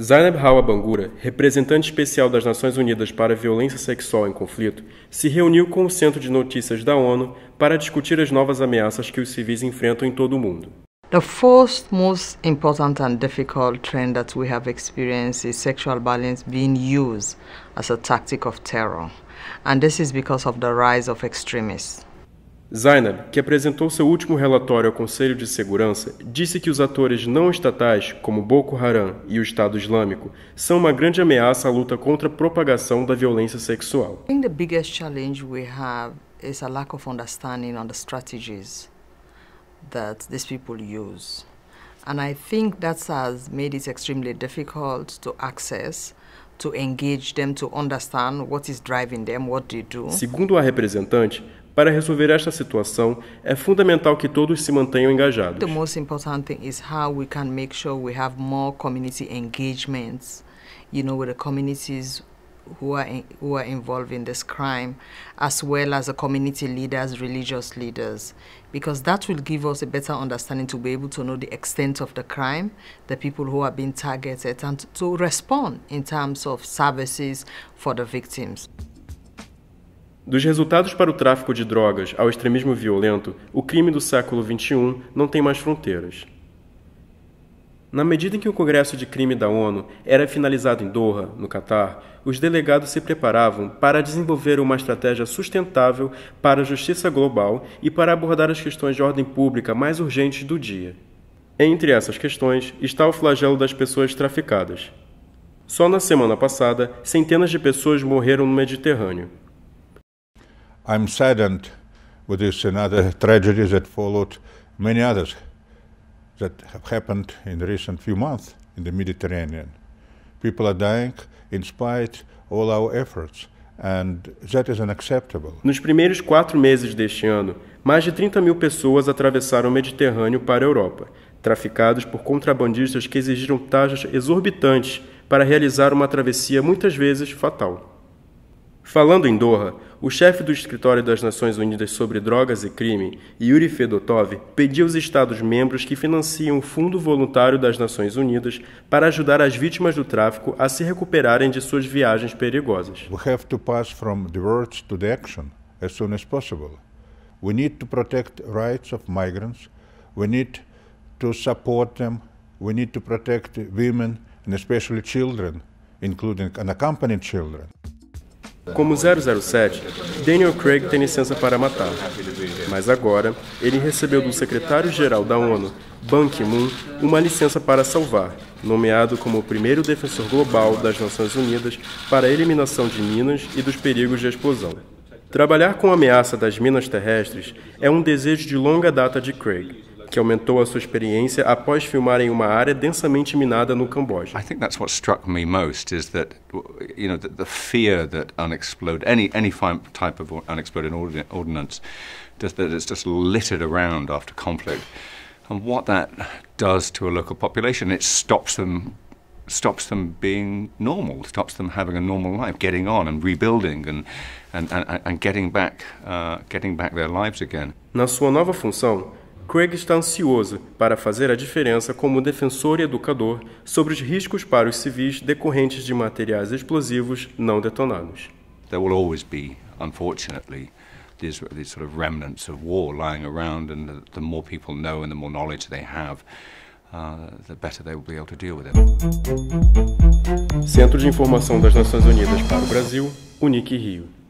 Zainab Hawa Bangura, representante especial das Nações Unidas para a Violência Sexual em Conflito, se reuniu com o Centro de Notícias da ONU para discutir as novas ameaças que os civis enfrentam em todo o mundo. The first most important and difficult trend that we have experienced is sexual violence being used as a tactic of terror. And this is because of the rise of extremists. Zainab, que apresentou seu último relatório ao Conselho de Segurança, disse que os atores não estatais, como Boko Haram e o Estado Islâmico, são uma grande ameaça à luta contra a propagação da violência sexual. I think the biggest challenge we have is a lack of understanding on the strategies that these people use. And I think that has made it extremely difficult to access to engage them to understand what is driving them, what they do. Segundo a representante, Para resolver esta situação, é fundamental que todos se mantenham engajados. The most important thing is how we can make sure we have more community engagements, you know, with the communities who are in, who are involved in this crime, as well as the community leaders, religious leaders, because that will give us a better understanding to be able to know the extent of the crime, the people who are being targeted, and to respond in terms of services for the victims. Dos resultados para o tráfico de drogas ao extremismo violento, o crime do século XXI não tem mais fronteiras. Na medida em que o Congresso de Crime da ONU era finalizado em Doha, no Catar, os delegados se preparavam para desenvolver uma estratégia sustentável para a justiça global e para abordar as questões de ordem pública mais urgentes do dia. Entre essas questões está o flagelo das pessoas traficadas. Só na semana passada, centenas de pessoas morreram no Mediterrâneo. I'm saddened with this and other tragedies that followed, many others that have happened in the recent few months in the Mediterranean. People are dying in spite all our efforts. And that is unacceptable. Nos primeiros quatro meses deste ano, mais de 30 mil pessoas atravessaram o Mediterrâneo para a Europa, traficados por contrabandistas que exigiram taxas exorbitantes para realizar uma travessia muitas vezes fatal. Falando em Doha, o chefe do Escritório das Nações Unidas sobre Drogas e Crime, Yuri Fedotov, pediu aos Estados-membros que financiem o fundo voluntário das Nações Unidas para ajudar as vítimas do tráfico a se recuperarem de suas viagens perigosas. We have to pass from the words to the action as soon as possible. We need to protect rights of migrants. We need to support them. We need to protect women and especially children, including unaccompanied children. Como 007, Daniel Craig tem licença para matar. Mas agora, ele recebeu do secretário-geral da ONU, Ban Ki-moon, uma licença para salvar, nomeado como o primeiro defensor global das Nações Unidas para a eliminação de minas e dos perigos de explosão. Trabalhar com a ameaça das minas terrestres é um desejo de longa data de Craig, que aumentou a sua experiência após filmar em uma área densamente minada no Camboja. I think that's o que me most you know, the, the fear that unexploded, any, any type of unexploded ordnance, just, that it's just littered around after conflict. And what that does to a local population, it stops them stops them being normal, stops them having a normal life, getting on and rebuilding and, and, and, and getting, back, uh, getting back their lives again. Na sua nova função, Craig está ansioso para fazer a diferença como defensor e educador sobre os riscos para os civis decorrentes de materiais explosivos não detonados. There will always be, unfortunately, these, these sort of remnants of war lying around, and the, the more people know and the more knowledge they have, uh, the better they will be able to deal with it. Centro de Informação das Nações Unidas para o Brasil, Unique Rio.